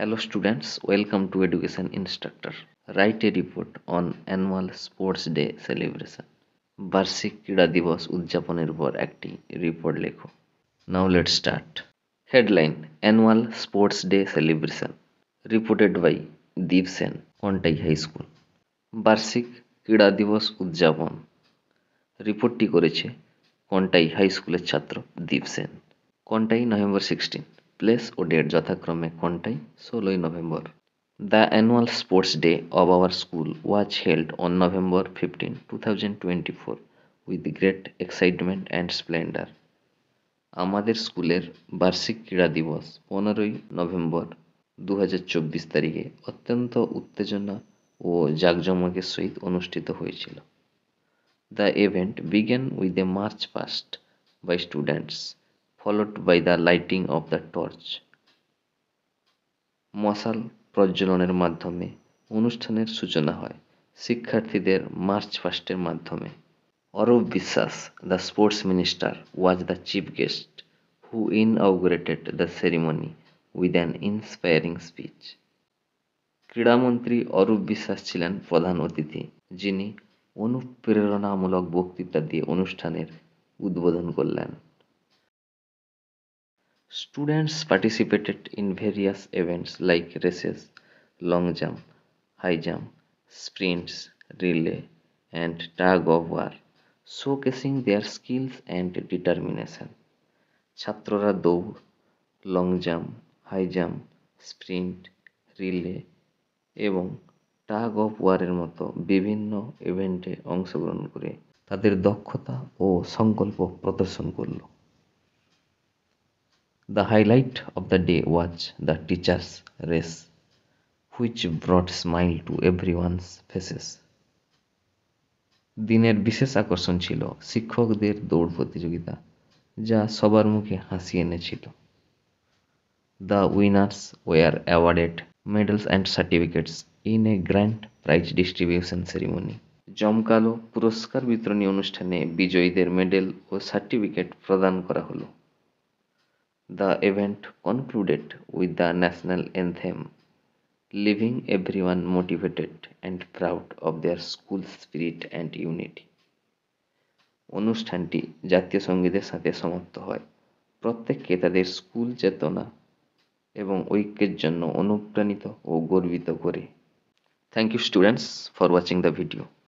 Hello students, welcome to Education Instructor. Write a report on annual sports day celebration. বার্ষিক ক্রীড়া দিবস উদযাপনের উপর একটি রিপোর্ট লেখো now let start headline annual sports day celebration reported by Deep Sen Contai high school বার্ষিক ক্রীড়া দিবস উদযাপন রিপোর্টটি করেছে কন্টাই হাই স্কুলের ছাত্র Deep Sen Contai November sixteen place ও ডেট যথাক্রমে কোনটাই ষোলোই নভেম্বর the annual sports day of our school was held on November fifteen two thousand twenty four with great excitement and splendour আমাদের স্কুলের বার্ষিক ক্রীড়া দিবস পনেরোই নভেম্বর দু তারিখে অত্যন্ত উত্তেজনা ও জাঁকজমকের সহিত অনুষ্ঠিত হয়েছিল the event began with a march past by students followed by the lighting of the torch মশাল প্রজ্বলনের মাধ্যমে অনুষ্ঠানের সূচনা হয় শিক্ষার্থীদের মার্চ ফাস্টের মাধ্যমে Arup Biswas the sports minister was the chief guest who inaugurated the ceremony with an inspiring speech ক্রীড়ামন্ত্রী অরূপ বিশ্বাস ছিলেন প্রধান অতিথি যিনি অনুপ্রেরণামূলক বক্তৃতা দিয়ে অনুষ্ঠানের উদ্বোধন করলেন Students participated in various events like races, long jump, high jump, sprints, relay, and tug of war, showcasing their skills and determination. ছাত্ররা দৌড় long jump, high jump sprint relay এবং টাগ অফ ওয়ারের মতো বিভিন্ন ইভেন্টে অংশগ্রহণ করে তাদের দক্ষতা ও সংকল্প প্রদর্শন করলো The highlight of the day was the teachers' race, which brought smile to everyone's faces. দিনের বিশেষ আকর্ষণ ছিল শিক্ষকদের দৌড় প্রতিযোগিতা যা সবার মুখে হাসি এনেছিল the winners were awarded medals and certificates in a grand prize distribution ceremony জমকালো পুরস্কার বিতরণী অনুষ্ঠানে বিজয়ীদের মেডেল ও সার্টিফিকেট প্রদান করা হলো The event concluded with the national anthem, leaving everyone motivated and proud of their school spirit and unity. অনুষ্ঠানটি জাতীয় সঙ্গীতের সাথে সমাপ্ত হয় প্রত্যেককে তাদের স্কুল চেতনা এবং ঐক্যের জন্য অনুপ্রাণিত ও গর্বিত করে thank you students for watching the video